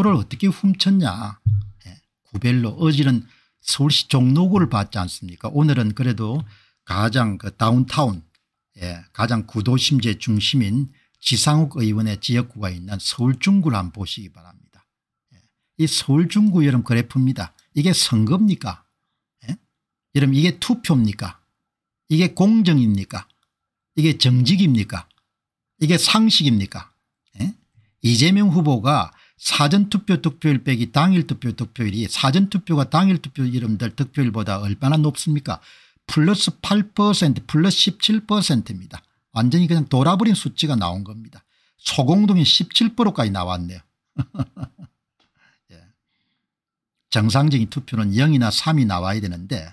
그를 어떻게 훔쳤냐 예, 구별로 어지른 서울시 종로구를 봤지 않습니까 오늘은 그래도 가장 그 다운타운 예, 가장 구도심제 중심인 지상욱 의원의 지역구가 있는 서울 중구를 한번 보시기 바랍니다. 예, 이 서울 중구 여러분 그래프입니다. 이게 선거입니까? 예? 여러분 이게 투표입니까? 이게 공정입니까? 이게 정직입니까? 이게 상식입니까? 예? 이재명 후보가 사전투표 득표율 빼기 당일투표 득표율이 사전투표가 당일투표 이름들 득표율보다 얼마나 높습니까 플러스 8% 플러스 17%입니다. 완전히 그냥 돌아버린 수치가 나온 겁니다. 소공동이 17%까지 나왔네요. 예. 정상적인 투표는 0이나 3이 나와야 되는데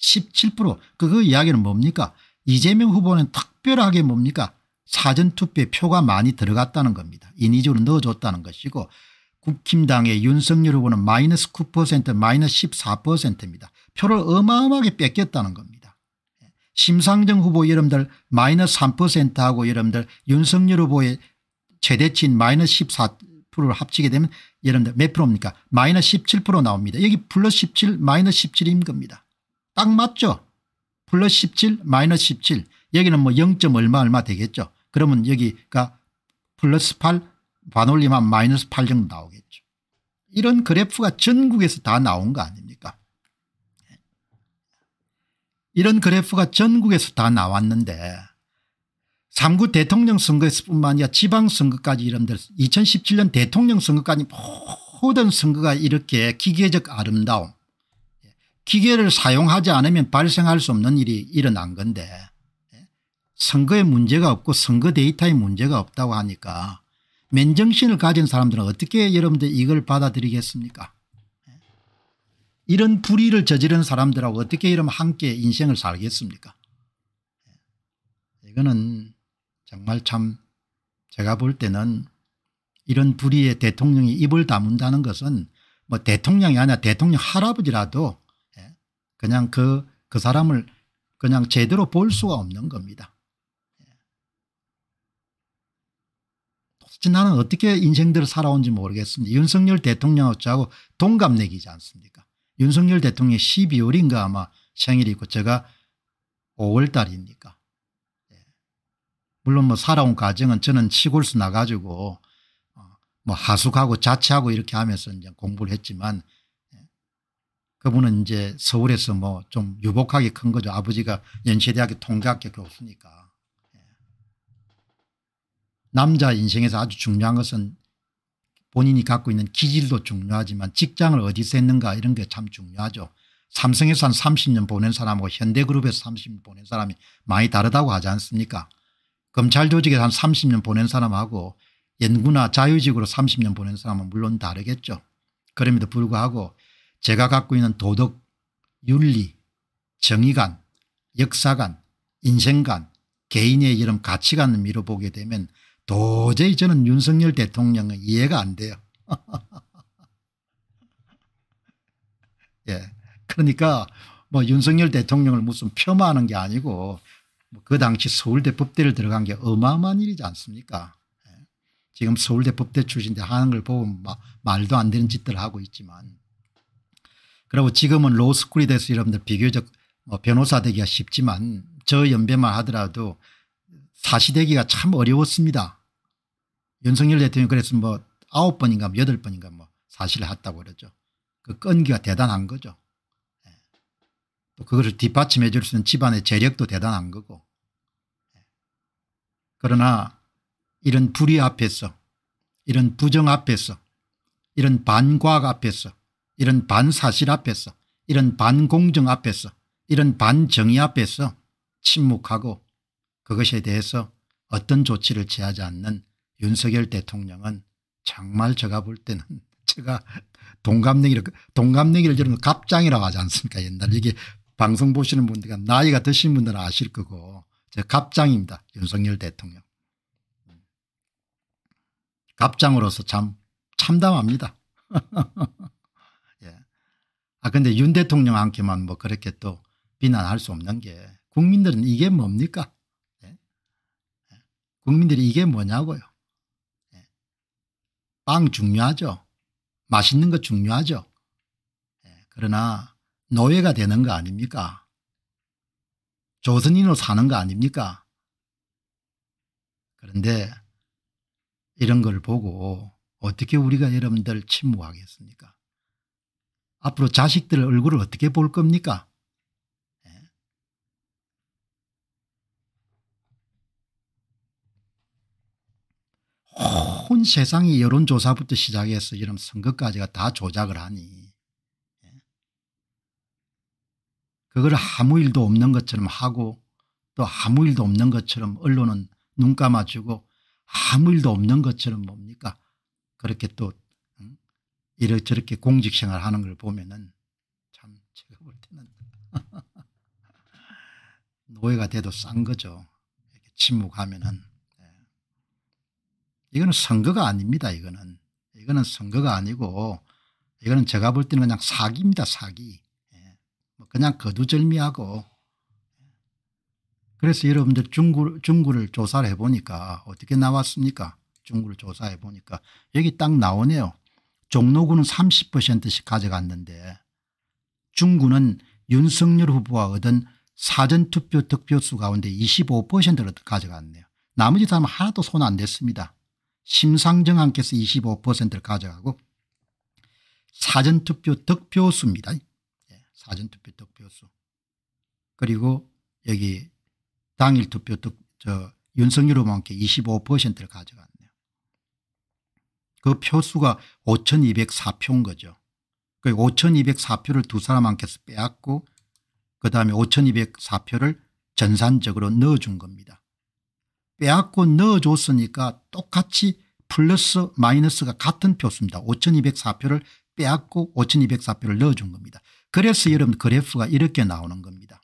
17% 예, 그거 그 이야기는 뭡니까 이재명 후보는 특별하게 뭡니까 사전투표에 표가 많이 들어갔다는 겁니다. 인위적으로 넣어줬다는 것이고 국힘당의 윤석열 후보는 마이너스 9% 마이너스 14%입니다. 표를 어마어마하게 뺏겼다는 겁니다. 예. 심상정 후보 여러분들 마이너스 3%하고 여러분들 윤석열 후보의 최대치인 마이너스 14%를 합치게 되면 여러분들 몇 프로입니까 마이너스 17% 나옵니다. 여기 플러스 17 마이너스 17인 겁니다. 딱 맞죠? 플러스 17 마이너스 17 여기는 뭐 0. 얼마 얼마 되겠죠. 그러면 여기가 플러스 8 반올림한 마이너스 8 정도 나오겠죠. 이런 그래프가 전국에서 다 나온 거 아닙니까 이런 그래프가 전국에서 다 나왔는데 3구 대통령 선거에서 뿐만 아니라 지방선거까지 이런 데 2017년 대통령 선거까지 모든 선거가 이렇게 기계적 아름다움 기계를 사용하지 않으면 발생할 수 없는 일이 일어난 건데 선거에 문제가 없고 선거 데이터에 문제가 없다고 하니까 맨정신을 가진 사람들은 어떻게 여러분들 이걸 받아들이겠습니까 이런 불의를 저지른 사람들하고 어떻게 이러면 함께 인생을 살겠습니까 이거는 정말 참 제가 볼 때는 이런 불의에 대통령이 입을 다문다는 것은 뭐 대통령이 아니라 대통령 할아버지라도 예, 그냥 그, 그 사람을 그냥 제대로 볼 수가 없는 겁니다. 나는 어떻게 인생들을 살아온지 모르겠습니다. 윤석열 대통령하고 동갑내기지 않습니까 윤석열 대통령이 12월인가 아마 생일이 고 제가 5월 달이니까. 예. 물론 뭐 살아온 과정은 저는 시골서 나가지고 어, 뭐 하숙하고 자취하고 이렇게 하면서 이제 공부를 했지만 예. 그분은 이제 서울에서 뭐 좀 유복하게 큰 거죠. 아버지가 연세대학의 통계학교 교수니까. 남자 인생에서 아주 중요한 것은 본인이 갖고 있는 기질도 중요하지만 직장을 어디서 했는가 이런 게 참 중요하죠. 삼성에서 한 30년 보낸 사람하고 현대그룹에서 30년 보낸 사람이 많이 다르다고 하지 않습니까 검찰 조직에서 한 30년 보낸 사람하고 연구나 자유직으로 30년 보낸 사람은 물론 다르겠죠. 그럼에도 불구하고 제가 갖고 있는 도덕, 윤리, 정의관, 역사관, 인생관, 개인의 이런 가치관을 미뤄보게 되면 도저히 저는 윤석열 대통령은 이해가 안 돼요. 예. 그러니까 뭐 윤석열 대통령을 무슨 폄하하는 게 아니고 뭐 그 당시 서울대 법대를 들어간 게 어마어마한 일이지 않습니까? 예. 지금 서울대 법대 출신인데 하는 걸 보면 마, 말도 안 되는 짓들 하고 있지만 그리고 지금은 로스쿨이 돼서 여러분들 비교적 뭐 변호사 되기가 쉽지만 저 연배만 하더라도 사시되기가 참 어려웠습니다. 윤석열 대통령이 그래서 뭐 아홉 번인가 뭐 여덟 번인가 뭐 사실을 했다고 그러죠. 그 끈기가 대단한 거죠. 예. 또 그것을 뒷받침해 줄 수 있는 집안의 재력도 대단한 거고. 예. 그러나 이런 불의 앞에서 이런 부정 앞에서 이런 반과학 앞에서 이런 반사실 앞에서 이런 반공정 앞에서 이런 반정의 앞에서 침묵하고 그것에 대해서 어떤 조치를 취하지 않는 윤석열 대통령은 정말 제가 볼 때는 제가 동갑내기를 동갑내기를 저는 갑장이라고 하지 않습니까 옛날 이게 방송 보시는 분들 나이가 드신 분들은 아실 거고 제 갑장입니다 윤석열 대통령 갑장으로서 참 참담합니다 예. 아 근데 윤 대통령 한테만뭐 그렇게 또 비난할 수 없는 게 국민들은 이게 뭡니까 국민들이 이게 뭐냐고요. 예. 빵 중요하죠. 맛있는 거 중요하죠. 예. 그러나 노예가 되는 거 아닙니까? 조선인으로 사는 거 아닙니까? 그런데 이런 걸 보고 어떻게 우리가 여러분들 침묵하겠습니까? 앞으로 자식들 얼굴을 어떻게 볼 겁니까? 온 세상이 여론조사부터 시작해서 이런 선거까지가 다 조작을 하니 예. 그걸 아무 일도 없는 것처럼 하고 또 아무 일도 없는 것처럼 언론은 눈 감아주고 아무 일도 없는 것처럼 뭡니까 그렇게 또 이렇게 저렇게 공직생활 하는 걸 보면은 참 제가 볼 때는 노예가 돼도 싼 거죠 이렇게 침묵하면은 이거는 선거가 아닙니다. 이거는. 이거는 선거가 아니고 이거는 제가 볼 때는 그냥 사기입니다. 사기. 예. 뭐 그냥 거두절미하고 예. 그래서 여러분들 중구, 중구를 조사를 해보니까 어떻게 나왔습니까? 중구를 조사해보니까 여기 딱 나오네요. 종로구는 30%씩 가져갔는데 중구는 윤석열 후보가 얻은 사전투표 득표수 가운데 25%를 가져갔네요. 나머지 사람은 하나도 손 안 댔습니다. 심상정함께서 25%를 가져가고 사전투표 득표수입니다. 예, 사전투표 득표수. 그리고 여기 당일투표 득, 저 윤석열 후보께 25%를 가져갔네요. 그 표수가 5204표인 거죠. 그 5204표를 두 사람한테서 빼앗고 그 다음에 5204표를 전산적으로 넣어준 겁니다. 빼앗고 넣어줬으니까 똑같이 플러스 마이너스가 같은 표수입니다. 5204표를 빼앗고 5204표를 넣어준 겁니다. 그래서 여러분 그래프가 이렇게 나오는 겁니다.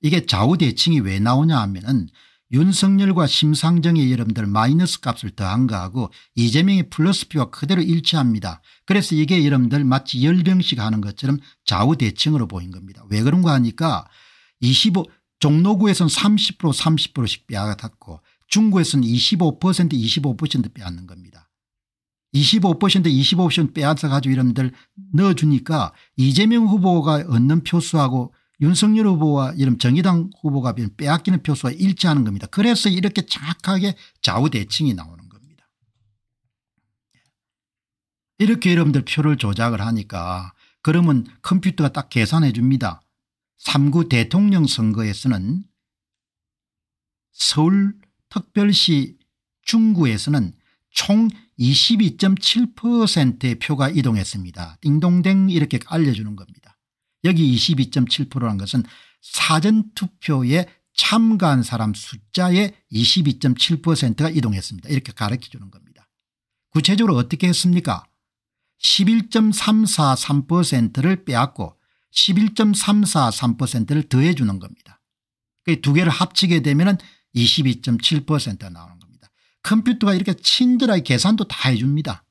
이게 좌우대칭이 왜 나오냐 하면 은 윤석열과 심상정의 여러분들 마이너스 값을 더한 거하고 이재명의 플러스 표가 그대로 일치합니다. 그래서 이게 여러분들 마치 열병식 하는 것처럼 좌우대칭으로 보인 겁니다. 왜 그런가 하니까 25 종로구에선 30% 30%씩 빼앗았고 중국에서는 25% 25% 빼앗는 겁니다. 25% 25% 빼앗아가지고 이름들 넣어주니까 이재명 후보가 얻는 표수하고 윤석열 후보와 이런 정의당 후보가 빼앗기는 표수와 일치하는 겁니다. 그래서 이렇게 정확하게 좌우대칭이 나오는 겁니다. 이렇게 여러분들 표를 조작을 하니까 그러면 컴퓨터가 딱 계산해 줍니다. 3구 대통령 선거에서는 서울 특별시 중구에서는 총 22.7%의 표가 이동했습니다. 띵동댕 이렇게 알려주는 겁니다. 여기 22.7%란 것은 사전투표에 참가한 사람 숫자의 22.7%가 이동했습니다. 이렇게 가르쳐주는 겁니다. 구체적으로 어떻게 했습니까 11.343%를 빼앗고 11.343%를 더해주는 겁니다. 두 개를 합치게 되면 22.7%가 나오는 겁니다. 컴퓨터가 이렇게 친절하게 계산도 다 해줍니다.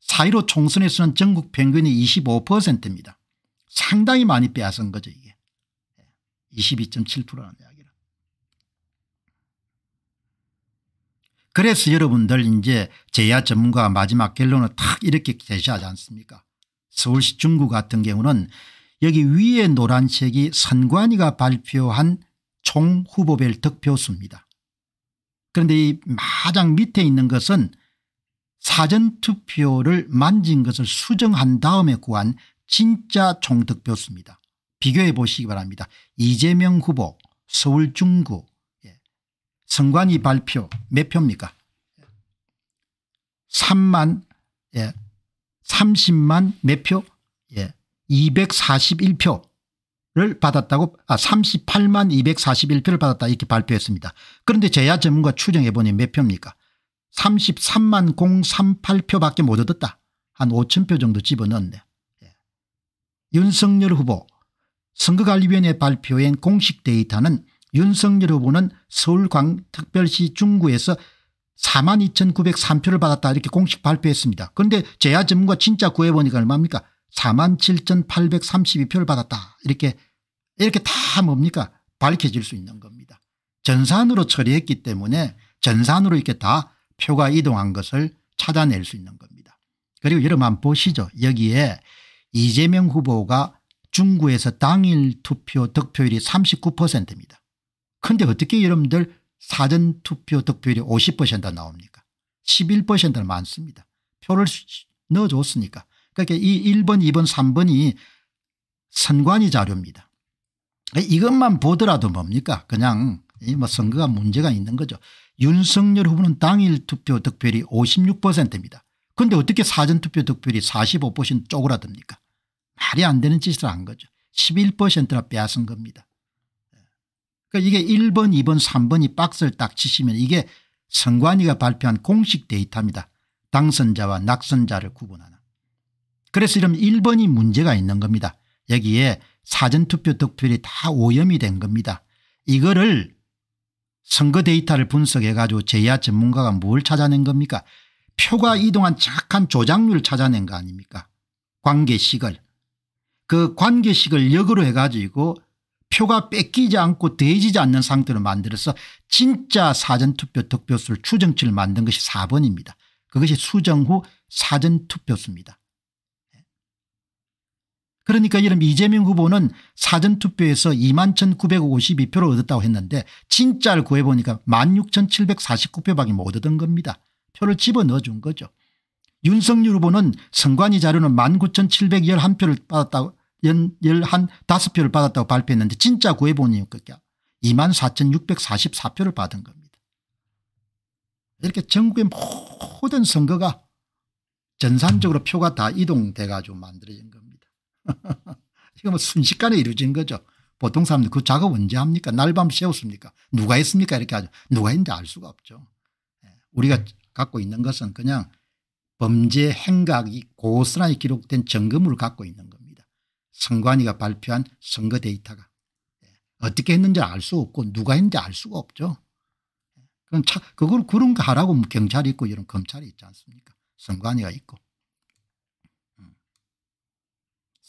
사이로 총선에서는 전국 평균이 25%입니다. 상당히 많이 빼앗은 거죠 이게. 22.7%라는 이야기를. 그래서 여러분들 이제 제야 전문가가 마지막 결론을 탁 이렇게 제시하지 않습니까 서울시 중구 같은 경우는 여기 위에 노란색이 선관위가 발표한 총 후보별 득표수입니다. 그런데 이 마장 밑에 있는 것은 사전투표를 만진 것을 수정한 다음에 구한 진짜 총득표수입니다. 비교해 보시기 바랍니다. 이재명 후보 서울 중구 예. 선관위 발표 몇 표입니까 3만 예, 30만 몇 표? 예, 241표를 받았다고 아 38만 241표를 받았다 이렇게 발표했습니다. 그런데 제야 전문가 추정해보니 몇 표입니까 33만 038표밖에 못 얻었다. 한 5천 표 정도 집어넣었네. 예. 윤석열 후보 선거관리위원회 발표한 공식 데이터는 윤석열 후보는 서울광특별시 중구에서 42,903표를 받았다 이렇게 공식 발표했습니다. 그런데 제야 전문가 진짜 구해보니까 얼마입니까? 47,832표를 받았다. 이렇게 이렇게 다 뭡니까 밝혀질 수 있는 겁니다. 전산으로 처리했기 때문에 전산으로 이렇게 다 표가 이동한 것을 찾아낼 수 있는 겁니다. 그리고 여러분 보시죠. 여기에 이재명 후보가 중구에서 당일 투표 득표율이 39%입니다. 근데 어떻게 여러분들 사전투표 득표율이 50% 나옵니까 11%는 많습니다. 표를 넣어줬으니까 그러니까 이 1번 2번 3번이 선관위 자료입니다. 이것만 보더라도 뭡니까 그냥 뭐 선거가 문제가 있는 거죠. 윤석열 후보는 당일 투표 득표율이 56%입니다. 그런데 어떻게 사전투표 득표율이 45% 쪼그라듭니까 말이 안 되는 짓을 한 거죠. 11%나 빼앗은 겁니다. 그러니까 이게 1번 2번 3번이 박스를 딱 치시면 이게 선관위가 발표한 공식 데이터입니다. 당선자와 낙선자를 구분하는. 그래서 이런 1번이 문제가 있는 겁니다. 여기에 사전투표 득표율이 다 오염이 된 겁니다. 이거를 선거 데이터를 분석해 가지고 제야 전문가가 뭘 찾아낸 겁니까 표가 네. 이동한 착한 조작률을 찾아낸 거 아닙니까 관계식을 그 관계식을 역으로 해가지고 표가 뺏기지 않고 되지지 않는 상태로 만들어서 진짜 사전투표 득표수를 추정치를 만든 것이 4번입니다. 그것이 수정 후 사전투표수입니다. 그러니까 이런 이재명 후보는 사전투표에서 2만 1952표를 얻었다고 했는데 진짜를 구해보니까 1만 6749표밖에 못 얻은 겁니다. 표를 집어넣어 준 거죠. 윤석열 후보는 선관위 자료는 19,711표를 받았다고 15표를 받았다고 발표했는데 진짜 구해보니까 24,644표를 받은 겁니다. 이렇게 전국의 모든 선거가 전산적으로 표가 다 이동돼가지고 만들어진 겁니다. 이거 뭐 순식간에 이루어진 거죠. 보통 사람들 그 작업 언제 합니까? 날밤 세웠습니까? 누가 했습니까? 이렇게 하죠. 누가 했는지 알 수가 없죠. 예, 우리가 음. 갖고 있는 것은 그냥 범죄 행각이 고스란히 기록된 점검을 갖고 있는 겁니다. 선관위가 발표한 선거 데이터가 예, 어떻게 했는지 알 수 없고 누가 했는지 알 수가 없죠. 예, 그럼 차, 그걸 그런 거 하라고 뭐 경찰이 있고 이런 검찰이 있지 않습니까? 선관위가 있고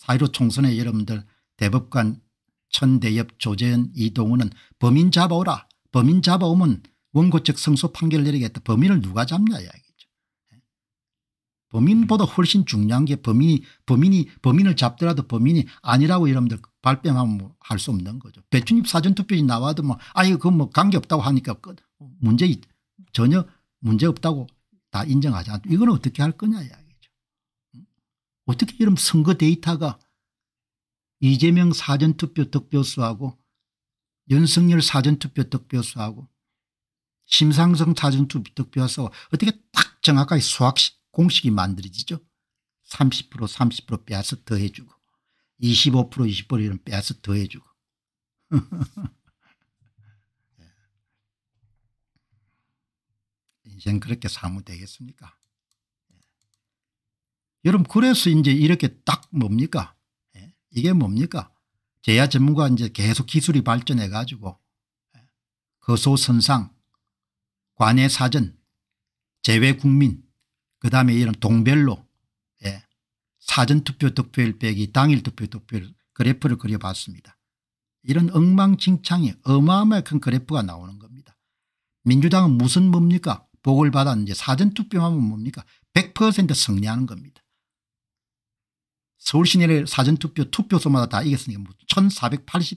4.15 총선에 여러분들 대법관 천대엽 조재현 이동훈은 범인 잡아오라 범인 잡아오면 원고적 성소 판결 을 내리겠다 범인을 누가 잡냐 이야기죠. 예. 범인보다 훨씬 중요한 게 범인이 범인이 범인을 잡더라도 범인이 아니라고 여러분들 발뺌하면 뭐 할수 없는 거죠. 배춘입 사전투표지 나와도 뭐 아유 그뭐 관계없다고 하니까 문제 전혀 문제없다고 다 인정하지 않고 이건 어떻게 할 거냐 이야기. 어떻게 이런 선거 데이터가 이재명 사전투표 득표수하고 연승열 사전투표 득표수하고 심상성 사전투표 득표수하고 어떻게 딱 정확하게 수학 공식이 만들어지죠. 30% 30% 빼서 더해주고 25% 20% 이런 빼서 더해주고 예. 인생 그렇게 사무되겠습니까 여러분 그래서 이제 이렇게 딱 뭡니까 예? 이게 뭡니까 제야 전문가 이제 계속 기술이 발전해 가지고 예? 거소선상 관해사전 재외국민 그다음에 이런 동별로 예. 사전투표 득표율 빼기 당일 투표 득표율 그래프를 그려봤습니다. 이런 엉망진창이 어마어마하큰 그래프가 나오는 겁니다. 민주당은 무슨 뭡니까 보궐 받았는지 사전투표하면 뭡니까 100% 승리하는 겁니다. 서울 시내를 사전투표 투표소마다 다 이겼으니까 1480대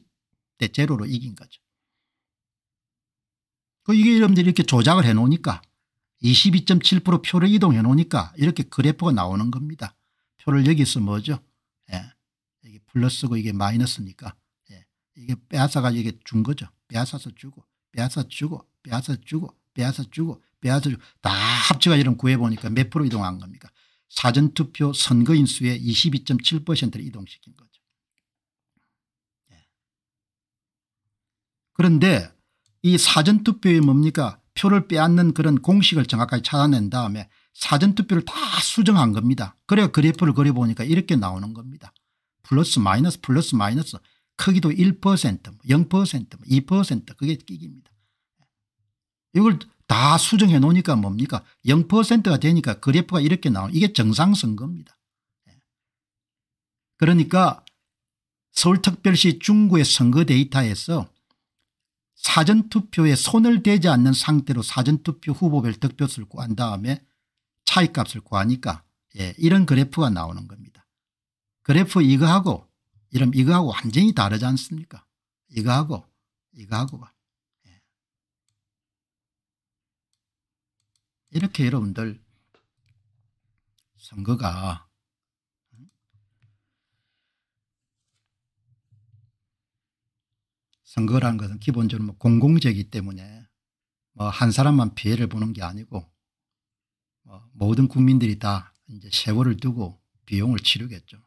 뭐 제로로 이긴 거죠. 그 이게 여러분들이 이렇게 조작을 해놓으니까 22.7% 표를 이동해 놓으니까 이렇게 그래프가 나오는 겁니다. 표를 여기서 뭐죠? 예. 이게 플러스고 이게 마이너스니까 예. 이게 빼앗아가지고 이게 준 거죠. 빼앗아서 주고 빼앗아 주고 빼앗아 주고 빼앗아 주고 빼앗아 주고 다 합쳐가 이런 구해보니까 몇 프로 이동한 겁니까? 사전투표 선거인 수의 22.7%를 이동시킨 거죠. 예. 그런데 이 사전투표에 뭡니까 표를 빼앗는 그런 공식을 정확하게 찾아낸 다음에 사전투표를 다 수정한 겁니다. 그래 그래프를 그려보니까 이렇게 나오는 겁니다. 플러스 마이너스 플러스 마이너스 크기도 1% 0% 2% 그게 끼기입니다. 예. 이걸 다 수정해 놓으니까 뭡니까 0%가 되니까 그래프가 이렇게 나오는 이게 정상선거입니다. 예. 그러니까 서울특별시 중구의 선거 데이터에서 사전투표에 손을 대지 않는 상태로 사전투표 후보별 득표수를 구한 다음에 차이값을 구하니까 예, 이런 그래프가 나오는 겁니다. 그래프 이거하고 이름 이거하고 완전히 다르지 않습니까 이거하고 이거하고가. 이렇게 여러분들 선거가 선거라는 것은 기본적으로 뭐 공공재이기 때문에 뭐한 사람만 피해를 보는 게 아니고 뭐 모든 국민들이 다 이제 세월을 두고 비용을 치르겠죠.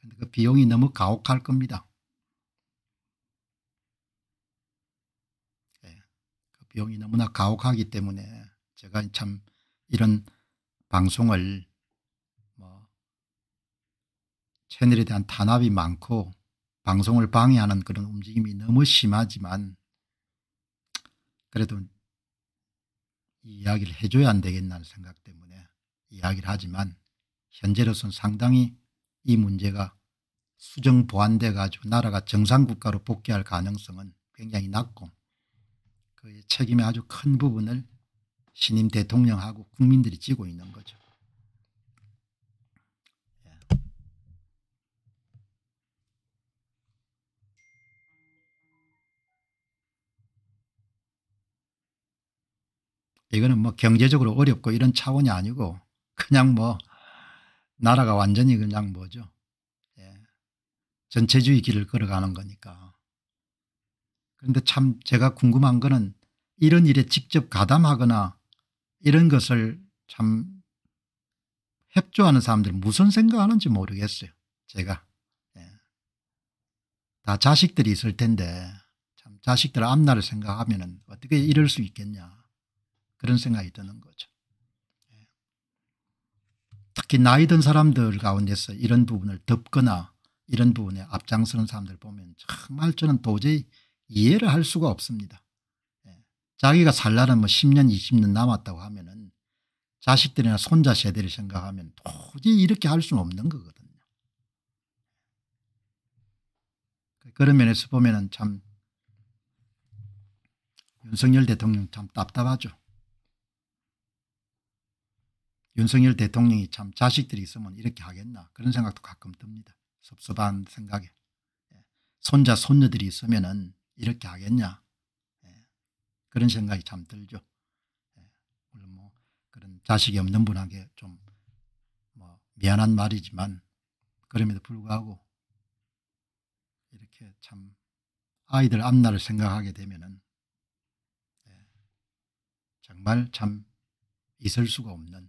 근데 그 비용이 너무 가혹할 겁니다. 네. 그 비용이 너무나 가혹하기 때문에 제가 참 이런 방송을 뭐 채널에 대한 탄압이 많고 방송을 방해하는 그런 움직임이 너무 심하지만 그래도 이야기를 해줘야 안 되겠나 생각 때문에 이야기를 하지만 현재로서는 상당히 이 문제가 수정 보완돼 가지고 나라가 정상국가로 복귀할 가능성은 굉장히 낮고 그의 책임의 아주 큰 부분을 신임 대통령하고 국민들이 지고 있는 거죠. 예. 이거는 뭐 경제적으로 어렵고 이런 차원이 아니고 그냥 뭐 나라가 완전히 그냥 뭐죠. 예. 전체주의 길을 걸어가는 거니까. 그런데 참 제가 궁금한 거는 이런 일에 직접 가담하거나 이런 것을 참 협조하는 사람들 무슨 생각하는지 모르겠어요. 제가. 예. 다 자식들이 있을 텐데 참 자식들 앞날을 생각하면 어떻게 이럴 수 있겠냐 그런 생각이 드는 거죠. 예. 특히 나이 든 사람들 가운데서 이런 부분을 덮거나 이런 부분에 앞장서는 사람들 보면 정말 저는 도저히 이해를 할 수가 없습니다. 자기가 살라는 뭐 10년 20년 남았다고 하면 은 자식들이나 손자 세대를 생각하면 도저히 이렇게 할 수는 없는 거거든요. 그런 면에서 보면 은참 윤석열 대통령 참 답답하죠. 윤석열 대통령이 참 자식들이 있으면 이렇게 하겠나 그런 생각도 가끔 듭니다. 섭섭한 생각에. 예. 손자 손녀들이 있으면 은 이렇게 하겠냐 그런 생각이 참 들죠. 예, 물론 뭐 그런 자식이 없는 분에게 좀 뭐 미안한 말이지만 그럼에도 불구하고 이렇게 참 아이들 앞날을 생각하게 되면은 예, 정말 참 있을 수가 없는